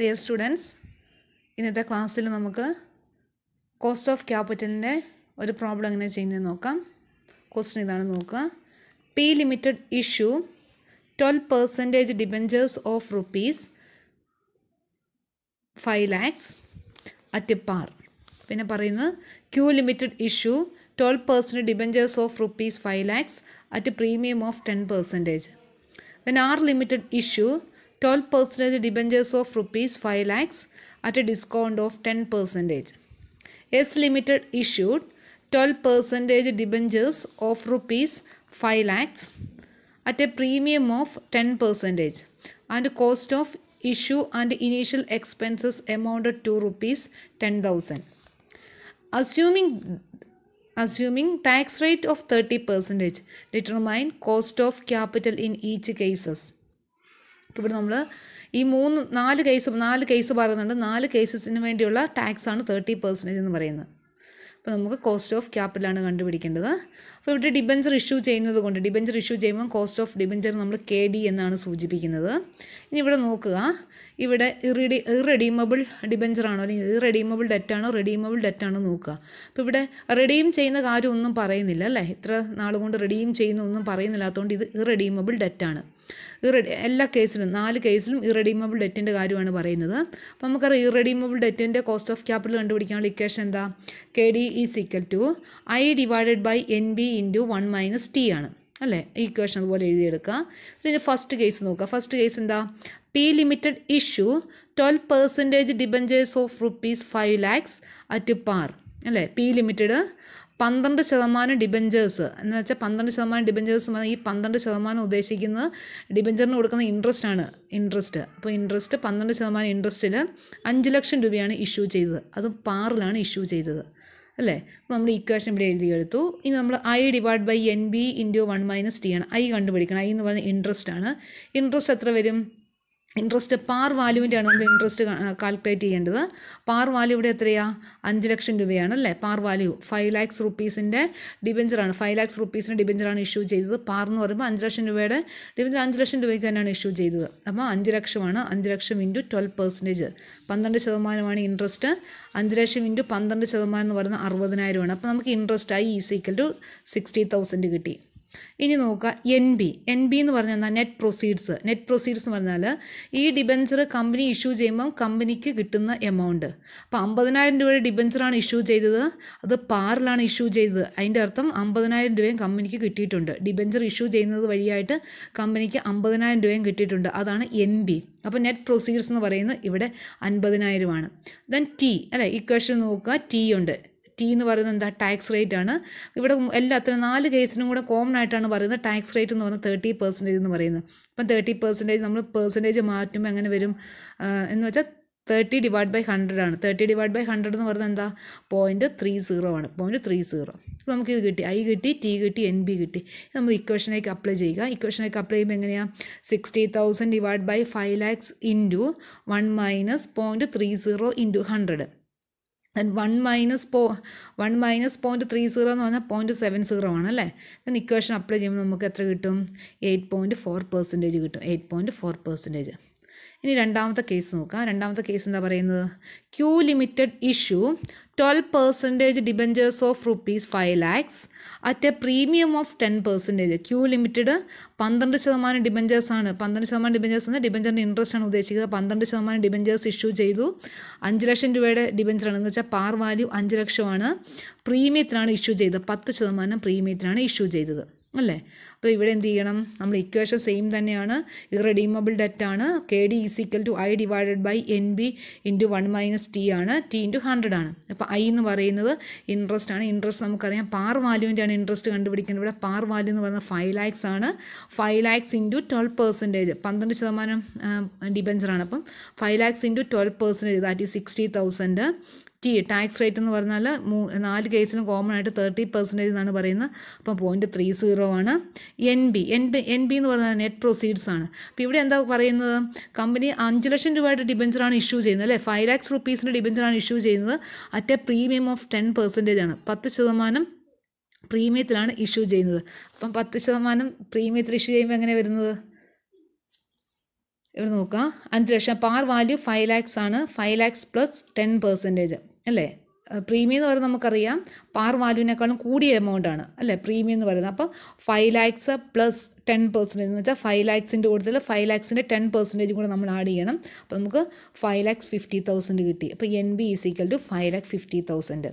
Dear students ഇന്നത്തെ ക്ലാസ്സിൽ നമുക്ക് കോസ്റ്റ് ഓഫ് ക്യാപിറ്റലിൻ്റെ ഒരു പ്രോബ്ലം എങ്ങനെ ചെയ്യുന്നത് നോക്കാം ക്വസ്റ്റ്യൻ ഇതാണ് നോക്കുക P limited issue twelve percentage debentures of rupees five lakhs at par പിന്നെ പറയുന്നത് Q limited issue twelve percent debentures of rupees five lakhs at premium of ten percentage then R limited issue 12 percentage debentures of rupees 5 lakhs at a discount of 10 percentage. S Limited issued 12 percentage debentures of rupees 5 lakhs at a premium of 10 percentage and cost of issue and initial expenses amounted to rupees 10000 assuming assuming tax rate of 30 percentage determine cost of capital in each cases ഇവിടെ നമ്മൾ ഈ മൂന്ന് നാല് case നാല് case പറയുന്നുണ്ട് നാല് കേസസിന് വേണ്ടിയുള്ള ടാക്സാണ് thirty percentage എന്ന് പറയുന്നത് അപ്പോൾ നമുക്ക് കോസ്റ്റ് ഓഫ് ക്യാപിറ്റലാണ് കണ്ടുപിടിക്കേണ്ടത് അപ്പോൾ ഇവിടെ ഡിബെഞ്ചർ ഇഷ്യൂ ചെയ്യുന്നത് കൊണ്ട് ഡിബെഞ്ചർ ഇഷ്യൂ ചെയ്യുമ്പോൾ കോസ്റ്റ് ഓഫ് ഡിബെഞ്ചർ നമ്മൾ കെ ഡി എന്നാണ് സൂചിപ്പിക്കുന്നത് ഇനി ഇവിടെ നോക്കുക ഇവിടെ ഇറിഡി ഇറെഡീമബിൾ ഡിബഞ്ചർ ആണോ അല്ലെങ്കിൽ ഇറെഡീമബിൾ ഡെറ്റാണോ റെഡീമബിൾ ഡെറ്റാണോ നോക്കുക അപ്പോൾ ഇവിടെ റെഡീം ചെയ്യുന്ന കാര്യമൊന്നും പറയുന്നില്ല അല്ലേ ഇത്ര നാൾ കൊണ്ട് റെഡീം ചെയ്യുന്ന ഒന്നും പറയുന്നില്ലാത്തതുകൊണ്ട് ഇത് ഇറെഡീമബിൾ ഡെറ്റാണ് ഇറഡി എല്ലാ കേസിലും നാല് കേസിലും ഇറെഡീമബിൾ ഡെറ്റിൻ്റെ കാര്യമാണ് പറയുന്നത് അപ്പോൾ നമുക്കറിയാം ഇറെഡീമബിൾ ഡെറ്റിൻ്റെ കോസ്റ്റ് ഓഫ് ക്യാപിറ്റൽ കണ്ടുപിടിക്കാനുള്ള ഇക്വേഷൻ എന്താ K D is equal to I divided by N B into one minus T ആണ് അല്ലേ ഈക്വേഷൻ അതുപോലെ എഴുതിയെടുക്കുക പിന്നെ ഫസ്റ്റ് കേസ് നോക്കുക ഫസ്റ്റ് കേസ് എന്താ P limited issue twelve percentage debentures of rupees five lakhs at par അല്ലേ P limited പന്ത്രണ്ട് ശതമാനം ഡിബഞ്ചേഴ്സ് എന്ന് വെച്ചാൽ പന്ത്രണ്ട് ശതമാനം ഡിബഞ്ചേഴ്സ് ഈ പന്ത്രണ്ട് ശതമാനം ഉദ്ദേശിക്കുന്നത് ഡിബഞ്ചറിന് കൊടുക്കുന്ന ഇൻട്രസ്റ്റ് ആണ് ഇൻട്രസ്റ്റ് അപ്പോൾ ഇൻട്രസ്റ്റ് പന്ത്രണ്ട് ശതമാനം ഇൻട്രസ്റ്റിൽ അഞ്ച് ലക്ഷം രൂപയാണ് ഇഷ്യൂ ചെയ്തത് അതും പാറിലാണ് ഇഷ്യൂ ചെയ്തത് അല്ലേ നമ്മൾ ഇക്വേഷൻ ഇവിടെ എഴുതിയെടുത്തു ഇനി നമ്മൾ I divide by N B into one minus T ആണ് ഐ കണ്ടുപിടിക്കണം ഐ എന്ന് പറയുന്നത് ഇൻട്രസ്റ്റ് ആണ് ഇൻട്രസ്റ്റ് എത്ര വരും ഇൻട്രസ്റ്റ് പാർ വാല്യൂവിൻ്റെ ആണ് നമ്മൾ ഇൻട്രസ്റ്റ് കാൽക്കുലേറ്റ് ചെയ്യേണ്ടത് പാർ വാല്യൂ ഇവിടെ എത്രയാണ് അഞ്ച് ലക്ഷം രൂപയാണ് അല്ലേ പാർ വാല്യൂ ഫൈവ് ലാക്സ് റുപ്പീസിൻ്റെ ഡിബഞ്ചറാണ് ഫൈവ് ലാക്സ് റുപ്പീസിൻ്റെ ഡിബഞ്ചറാണ് ഇഷ്യൂ ചെയ്തത് പാർ എന്ന് പറയുമ്പോൾ അഞ്ച് ലക്ഷം രൂപയുടെ ഡിബഞ്ചർ അഞ്ച് ലക്ഷം രൂപയ്ക്ക് തന്നെയാണ് ഇഷ്യൂ ചെയ്തത് അപ്പോൾ അഞ്ച് ലക്ഷമാണ് അഞ്ച് ലക്ഷം ഇൻറ്റു ട്വൽവ് പെർസെൻറ്റേജ് പന്ത്രണ്ട് ശതമാനമാണ് ഇൻട്രസ്റ്റ് അഞ്ച് ലക്ഷം ഇൻറ്റു പന്ത്രണ്ട് ശതമാനം എന്ന് പറയുന്നത് അറുപതിനായിരമാണ് അപ്പോൾ നമുക്ക് ഇൻട്രസ്റ്റ് ആയി ഈസിക്കൽ ടു സിക്സ്റ്റി തൗസൻഡ് കിട്ടി ഇനി നോക്കുക എൻ ബി എൻ ബി എന്ന് പറഞ്ഞാൽ നെറ്റ് പ്രൊസീഡ്സ് നെറ്റ് പ്രൊസീഡ്സ് എന്ന് പറഞ്ഞാൽ ഈ ഡിബഞ്ചർ കമ്പനി ഇഷ്യൂ ചെയ്യുമ്പം കമ്പനിക്ക് കിട്ടുന്ന എമൗണ്ട് അപ്പോൾ അമ്പതിനായിരം രൂപയുടെ ഡിബഞ്ചറാണ് ഇഷ്യൂ ചെയ്തത് അത് പാറിലാണ് ഇഷ്യൂ ചെയ്തത് അതിൻ്റെ അർത്ഥം അമ്പതിനായിരം രൂപയും കമ്പനിക്ക് കിട്ടിയിട്ടുണ്ട് ഡിബഞ്ചർ ഇഷ്യൂ ചെയ്യുന്നത് വഴിയായിട്ട് കമ്പനിക്ക് അമ്പതിനായിരം രൂപയും കിട്ടിയിട്ടുണ്ട് അതാണ് എൻ ബി അപ്പോൾ നെറ്റ് പ്രൊസീഡ്സ് എന്ന് പറയുന്നത് ഇവിടെ അൻപതിനായിരമാണ് ദെൻ ടി അല്ലേ ഇക്വേഷൻ നോക്കുക ടി ഉണ്ട് ടി എന്ന് പറയുന്നത് എന്താ ടാക്സ് റേറ്റ് ആണ് ഇവിടെ എല്ലാത്തിനും നാല് കേസിനും കൂടെ കോമൺ ആയിട്ടാണ് പറയുന്നത് ടാക്സ് റേറ്റ് എന്ന് പറയുന്നത് തേർട്ടി പെർസെൻറ്റേജ് എന്ന് പറയുന്നത് അപ്പം തേർട്ടി പെർസെൻറ്റേജ് നമ്മൾ പെർസെൻറ്റേജ് മാറ്റുമ്പോൾ എങ്ങനെ വരും എന്ന് വെച്ചാൽ തേർട്ടി ഡിവൈഡ് ബൈ ഹൺഡ്രഡ് ആണ് തേർട്ടി ഡിവൈഡ് ബൈ ഹൺഡ്രഡ് എന്ന് പറയുന്നത് എന്താ പോയിൻറ്റ് ത്രീ സീറോ ആണ് പോയിൻറ്റ് ത്രീ സീറോ ഇപ്പോൾ നമുക്ക് ഇത് കിട്ടി ഐ കിട്ടി ടി കിട്ടി എൻ ബി കിട്ടി നമ്മൾ ഇക്വേഷനിലേക്ക് അപ്ലൈ ചെയ്യുക ഇക്വേഷനിലേക്ക് അപ്ലൈ ചെയ്യുമ്പോൾ എങ്ങനെയാണ് sixty thousand divide by five lakhs into one minus point three zero into hundred then one minus പോ one minus point three zero എന്ന് പറഞ്ഞാൽ പോയിൻറ്റ് സെവൻ സീറോ ആണ് അല്ലേ ദൻ ഇക്വേഷൻ അപ്ലൈ ചെയ്യുമ്പോൾ നമുക്ക് എത്ര കിട്ടും എയ്റ്റ് പോയിൻറ്റ് ഫോർ പെർസെൻറ്റേജ് കിട്ടും എയ്റ്റ് പോയിൻറ്റ് ഫോർ പെർസെൻറ്റേജ് ഇനി രണ്ടാമത്തെ കേസ് നോക്കാം രണ്ടാമത്തെ കേസ് എന്താ പറയുന്നത് Q limited issue twelve percentage debentures of rupees five lakhs at a premium of ten percentage Q limited പന്ത്രണ്ട് ശതമാനം ഡിബഞ്ചേഴ്സ് ആണ് പന്ത്രണ്ട് ശതമാനം ഡിബഞ്ചേഴ്സ് എന്ന് ഡിബഞ്ചറിൻ്റെ ഇൻട്രസ്റ്റ് ആണ് ഉദ്ദേശിക്കുന്നത് പന്ത്രണ്ട് ശതമാനം ഡിബഞ്ചേഴ്സ് ഇഷ്യൂ ചെയ്തു അഞ്ച് ലക്ഷം രൂപയുടെ ഡിബഞ്ചറാണ് എന്ന് വെച്ചാൽ പാർ വാല്യൂ അഞ്ച് ലക്ഷമാണ് പ്രീമിയത്തിനാണ് ഇഷ്യൂ ചെയ്തത് പത്ത് ശതമാനം പ്രീമിയത്തിനാണ് ഇഷ്യൂ ചെയ്തത് അല്ലേ അപ്പോൾ ഇവിടെ എന്ത് ചെയ്യണം നമ്മൾ ഇക്വേഷൻ സെയിം തന്നെയാണ് ഇറഡീമബിൾ ഡെറ്റ് ആണ് K D is equal to I divided by N B into one minus T ആണ് ടി ഇൻറ്റു ഹൺഡ്രഡ് ആണ് അപ്പോൾ ഐ എന്ന് പറയുന്നത് ഇൻട്രസ്റ്റ് ആണ് ഇൻട്രസ്റ്റ് നമുക്കറിയാം പാർ വാല്യൂവിൻ്റെ ആണ് ഇൻട്രസ്റ്റ് കണ്ടുപിടിക്കുന്നത് ഇവിടെ പാർ വാല്യൂ എന്ന് പറയുന്നത് ഫൈവ് ലാക്സ് ആണ് five lakhs into twelve percentage പന്ത്രണ്ട് ശതമാനം ഡിപെൻസറാണ് അപ്പം five lakhs into twelve percentage that is sixty thousand T tax rate എന്ന് പറഞ്ഞാൽ മൂ നാല് കേസിലും കോമൺ ആയിട്ട് തേർട്ടി പെർസെൻറ്റേജ് എന്നാണ് പറയുന്നത് അപ്പോൾ പോയിൻറ്റ് ത്രീ സീറോ ആണ് N B N B N B എന്ന് പറഞ്ഞാൽ നെറ്റ് പ്രൊസീഡ്സ് ആണ് അപ്പോൾ ഇവിടെ എന്താ പറയുന്നത് കമ്പനി അഞ്ച് ലക്ഷം രൂപയുടെ ഡിബഞ്ചറാണ് ഇഷ്യൂ ചെയ്യുന്നത് അല്ലേ ഫൈവ് ലാക്സ് റുപ്പീസിൻ്റെ ഡിബഞ്ചറാണ് ഇഷ്യൂ ചെയ്യുന്നത് at a premium of ten percentage ആണ് പത്ത് ശതമാനം പ്രീമിയത്തിലാണ് ഇഷ്യൂ ചെയ്യുന്നത് അപ്പം പത്ത് ശതമാനം പ്രീമിയത്തിൽ ഇഷ്യൂ ചെയ്യുമ്പോൾ എങ്ങനെ വരുന്നത് ഇവിടെ നോക്കാം അഞ്ച് ലക്ഷം പാർ വാല്യൂ ഫൈവ് ലാക്സ് ആണ് five lakhs plus ten percentage അല്ലേ പ്രീമിയം എന്ന് പറയുന്നത് നമുക്കറിയാം പാർ വാല്യൂവിനേക്കാളും കൂടിയ എമൗണ്ട് ആണ് അല്ലേ പ്രീമിയം എന്ന് പറയുന്നത് അപ്പോൾ five lakhs plus ten percentage എന്ന് വെച്ചാൽ ഫൈവ് ലാക്സിൻ്റെ കൂടുതൽ ഫൈവ് ലാക്സിൻ്റെ ടെൻ പെർസെൻറ്റേജ് കൂടെ നമ്മൾ ആഡ് ചെയ്യണം അപ്പോൾ നമുക്ക് ഫൈവ് ലാക്സ് ഫിഫ്റ്റി തൗസൻഡ് കിട്ടി അപ്പോൾ N B is equal to five lakh fifty thousand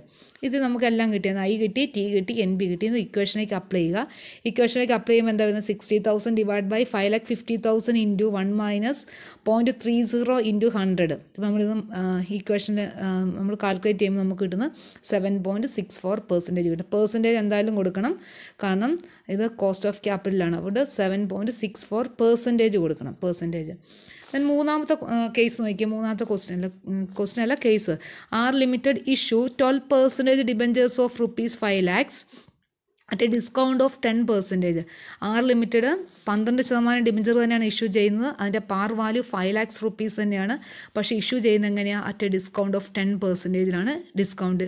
ഇത് നമുക്കെല്ലാം കിട്ടിയത് ഐ കിട്ടി ടി കിട്ടി എൻ ബി കിട്ടി ഇത് ഇക്വേഷനിലേക്ക് അപ്ലൈ ചെയ്യുക ഇക്വേഷനിലേക്ക് അപ്ലൈ ചെയ്യുമ്പോൾ എന്താ വരുന്നത് sixty thousand divide by five lakh fifty thousand into one minus point three zero into hundred അപ്പോൾ നമ്മളിത് ഇക്വേഷനിൽ നമ്മൾ കാൽക്കുലേറ്റ് ചെയ്യുമ്പോൾ നമുക്ക് കിട്ടുന്ന seven point six four percentage കിട്ടും പെർസെൻറ്റേജ് എന്തായാലും കൊടുക്കണം കാരണം ഇത് കോസ്റ്റ് ഓഫ് ക്യാപിറ്റലാണ് അതുകൊണ്ട് seven point six four percentage കൊടുക്കണം പെർസെൻറ്റേജ് ദൻ മൂന്നാമത്തെ കേസ് നോക്കിയാൽ മൂന്നാമത്തെ ക്വസ്റ്റ്യൻ അല്ല ക്വസ്റ്റ്യൻ അല്ല case R limited issue twelve percentage debentures of rupees five lakhs at a discount of ten percentage R limited പന്ത്രണ്ട് ശതമാനം ഡിബഞ്ചർ തന്നെയാണ് ഇഷ്യൂ ചെയ്യുന്നത് അതിൻ്റെ par value five lakhs rupees തന്നെയാണ് പക്ഷേ ഇഷ്യൂ ചെയ്യുന്ന എങ്ങനെയാണ് at a discount of ten പെർസെൻറ്റേജിലാണ് ഡിസ്കൗണ്ട്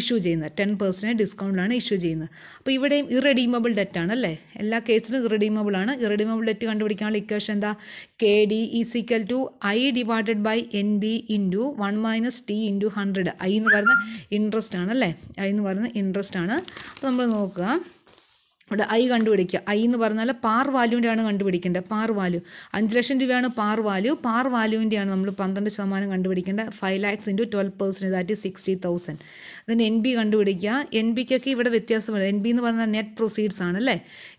ഇഷ്യൂ ചെയ്യുന്നത് ടെൻ പെർസെൻറ്റേജ് ഡിസ്കൗണ്ടിലാണ് ഇഷ്യൂ ചെയ്യുന്നത് അപ്പോൾ ഇവിടെയും ഇറഡീമബിൾ ഡെറ്റ് ആണ് അല്ലേ എല്ലാ കേസിലും ഇറഡീമബിൾ ആണ് ഇറഡീമബിൾ ഡെറ്റ് കണ്ടുപിടിക്കാനുള്ള ഇക്വേഷൻ എന്താ K D is equal to I divided by N B into one minus T into hundred I എന്ന് പറയുന്ന ഇൻട്രസ്റ്റ് ആണ് അല്ലേ ഐ എന്ന് പറയുന്ന ഇൻട്രസ്റ്റ് ആണ് അപ്പോൾ നമ്മൾ നോക്കുക നോക്കുക ഇവിടെ ഐ കണ്ടുപിടിക്കുക ഐ എന്ന് പറഞ്ഞാൽ പാർ വാല്യൂവിൻ്റെയാണ് കണ്ടുപിടിക്കേണ്ടത് പാർ വാല്യൂ അഞ്ച് ലക്ഷം രൂപയാണ് പാർ വാല്യൂ പാർ വാല്യൂവിൻ്റെയാണ് നമ്മൾ പന്ത്രണ്ട് ശതമാനം കണ്ടുപിടിക്കേണ്ടത് five lakhs into twelve percent that sixty thousand then N B കണ്ടുപിടിക്കുക എൻ ബിക്കൊക്കെ ഇവിടെ വ്യത്യാസം വരും എൻ ബി എന്ന് പറഞ്ഞാൽ നെറ്റ് പ്രൊസീഡ്സ് ആണ് അല്ലേ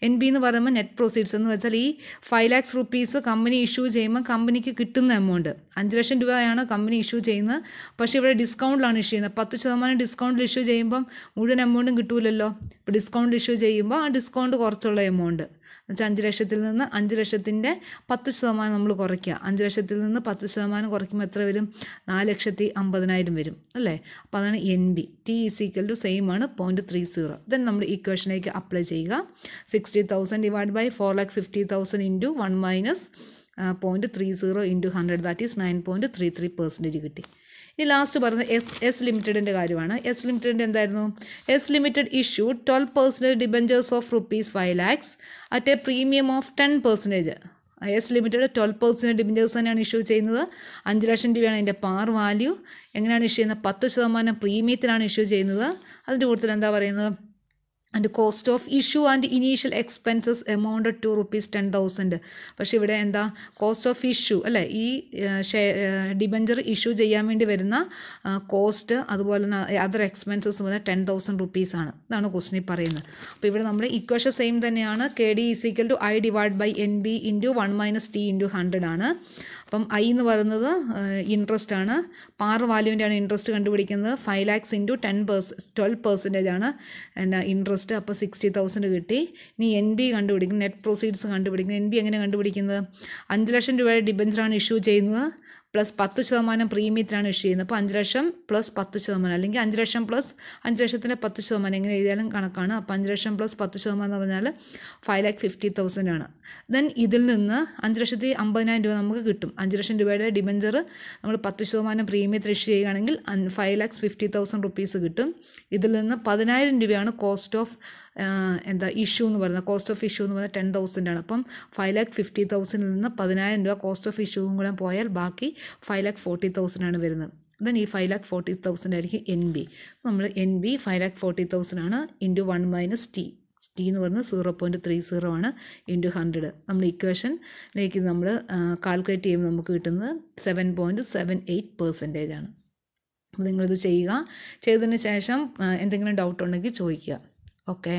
എൻ ബി എന്ന് പറയുമ്പോൾ നെറ്റ് പ്രൊസീഡ്സ് എന്ന് വെച്ചാൽ ഈ five lakhs rupees company issue ചെയ്യുമ്പോൾ കമ്പനിക്ക് കിട്ടുന്ന എമൗണ്ട് അഞ്ച് ലക്ഷം രൂപയാണ് കമ്പനി ഇഷ്യൂ ചെയ്യുന്നത് പക്ഷേ ഇവിടെ ഡിസ്കൗണ്ടിലാണ് ഇഷ്യൂ ചെയ്യുന്നത് പത്ത് ശതമാനം ഡിസ്കൗണ്ടിൽ ഇഷ്യൂ ചെയ്യുമ്പം മുഴുവൻ എമൗണ്ടും കിട്ടൂലല്ലോ ഇപ്പോൾ ഡിസ്കൗണ്ട് ഇഷ്യൂ ചെയ്യുമ്പോൾ ആ ഡിസ്കൗണ്ട് കുറച്ചുള്ള എമൗണ്ട് എന്നുവെച്ചാൽ അഞ്ച് ലക്ഷത്തിൽ നിന്ന് അഞ്ച് ലക്ഷത്തിൻ്റെ പത്ത് ശതമാനം നമ്മൾ കുറയ്ക്കുക അഞ്ച് ലക്ഷത്തിൽ നിന്ന് പത്ത് ശതമാനം കുറയ്ക്കുമ്പോൾ എത്ര വരും നാല് ലക്ഷത്തി അമ്പതിനായിരം വരും അല്ലേ അപ്പോൾ അതാണ് N B T is equal to same ആണ് പോയിൻറ്റ് ത്രീ സീറോ ദെൻ നമ്മൾ ഇക്വേഷനിലേക്ക് അപ്ലൈ ചെയ്യുക sixty thousand divide by four lakh fifty thousand into one minus point three zero into hundred that is nine point three three percentage കിട്ടി ഇനി last പറഞ്ഞ S S ലിമിറ്റഡിൻ്റെ കാര്യമാണ് S ലിമിറ്റഡിൻ്റെ എന്തായിരുന്നു S limited issue twelve percentage debentures of rupees five lakhs at a premium of ten percentage S limited twelve percent debentures തന്നെയാണ് issue ചെയ്യുന്നത് അഞ്ച് ലക്ഷം രൂപയാണ് അതിൻ്റെ പാർ വാല്യൂ എങ്ങനെയാണ് ഇഷ്യൂ ചെയ്യുന്നത് പത്ത് ശതമാനം പ്രീമിയത്തിലാണ് ഇഷ്യൂ ചെയ്യുന്നത് അതിൻ്റെ കൂടുതൽ എന്താ പറയുന്നത് and cost of issue and initial expenses amount to rupees ten thousand പക്ഷേ ഇവിടെ എന്താ കോസ്റ്റ് ഓഫ് ഇഷ്യൂ അല്ലേ ഈ ഷെയർ ഡിബഞ്ചർ ഇഷ്യൂ ചെയ്യാൻ വേണ്ടി വരുന്ന കോസ്റ്റ് അതുപോലെ തന്നെ അതർ എക്സ്പെൻസസ് പറഞ്ഞാൽ ടെൻ തൗസൻഡ് റുപ്പീസാണ് ഇതാണ് ക്വസ്റ്റിനിൽ പറയുന്നത് അപ്പോൾ ഇവിടെ നമ്മൾ ഇക്വേഷൻ സെയിം തന്നെയാണ് K D is equal to I divide by N B into one minus T into hundred ആണ് അപ്പം ഐ എന്ന് പറയുന്നത് ഇൻട്രസ്റ്റ് ആണ് പാർ വാല്യൂവിൻ്റെ ആണ് ഇൻട്രസ്റ്റ് കണ്ടുപിടിക്കുന്നത് ഫൈവ് ലാക്സ് ഇൻറ്റു ടെൻ പേഴ്സ് ട്വൽവ് പെർസെൻറ്റേജ് ആണ് എന്നാ ഇൻട്രസ്റ്റ് അപ്പോൾ സിക്സ്റ്റി തൗസൻഡ് കിട്ടി ഇനി എൻ ബി കണ്ടുപിടിക്കുന്നത് നെറ്റ് പ്രൊസീഡ്സ് കണ്ടുപിടിക്കുന്നത് എൻ ബി എങ്ങനെ കണ്ടുപിടിക്കുന്നത് അഞ്ച് ലക്ഷം രൂപയുടെ ഡിബഞ്ചറാണ് ഇഷ്യൂ ചെയ്യുന്നത് പ്ലസ് പത്ത് ശതമാനം പ്രീമിയത്തിനാണ് ഇഷ്യൂ ചെയ്യുന്നത് അപ്പോൾ അഞ്ച് ലക്ഷം പ്ലസ് പത്ത് ശതമാനം അല്ലെങ്കിൽ അഞ്ച് ലക്ഷം പ്ലസ് അഞ്ച് ലക്ഷത്തിൻ്റെ പത്ത് ശതമാനം എങ്ങനെ എഴുതിയാലും കണക്കാണ് അപ്പോൾ അഞ്ച് ലക്ഷം പ്ലസ് പത്ത് ശതമാനം എന്ന് പറഞ്ഞാൽ ഫൈവ് ലാക്ക് ഫിഫ്റ്റി തൗസൻഡ് ആണ് ദെൻ ഇതിൽ നിന്ന് അഞ്ച് ലക്ഷത്തി അമ്പതിനായിരം രൂപ നമുക്ക് കിട്ടും അഞ്ച് ലക്ഷം രൂപയുടെ ഡിബഞ്ചർ നമ്മൾ പത്ത് ശതമാനം പ്രീമിയത്തിൽ ഇഷ്യൂ ചെയ്യുകയാണെങ്കിൽ five lakhs fifty thousand rupees കിട്ടും ഇതിൽ നിന്ന് പതിനായിരം രൂപയാണ് കോസ്റ്റ് ഓഫ് എന്താ ഇഷ്യൂ എന്ന് പറയുന്നത് കോസ്റ്റ് ഓഫ് ഇഷ്യൂ എന്ന് പറയുന്നത് ടെൻ തൗസൻഡ് ആണ് അപ്പം ഫൈവ് ലാക്ക് ഫിഫ്റ്റി തൗസൻഡിൽ നിന്ന് പതിനായിരം രൂപ കോസ്റ്റ് ഓഫ് ഇഷ്യൂവും കൂടെ പോയാൽ ബാക്കി ഫൈവ് ലാക്ക് ഫോർട്ടി തൗസൻഡ് ആണ് വരുന്നത് ദെൻ ഈ ഫൈവ് ലാക്ക് ഫോർട്ടി തൗസൻഡ് ആയിരിക്കും എൻ ബി നമ്മൾ N B five lakh forty thousand ആണ് into one minus T T എന്ന് പറയുന്നത് സീറോ പോയിൻറ്റ് ത്രീ സീറോ ആണ് ഇൻറ്റു ഹൺഡ്രഡ് നമ്മൾ ഇക്വേഷനിലേക്ക് നമ്മൾ കാൽക്കുലേറ്റ് ചെയ്യുമ്പോൾ നമുക്ക് കിട്ടുന്നത് seven point seven eight percentage ആണ് അപ്പോൾ നിങ്ങളിത് ചെയ്യുക ചെയ്തതിന് ശേഷം എന്തെങ്കിലും ഡൗട്ട് ഉണ്ടെങ്കിൽ ചോദിക്കുക ഓക്കേ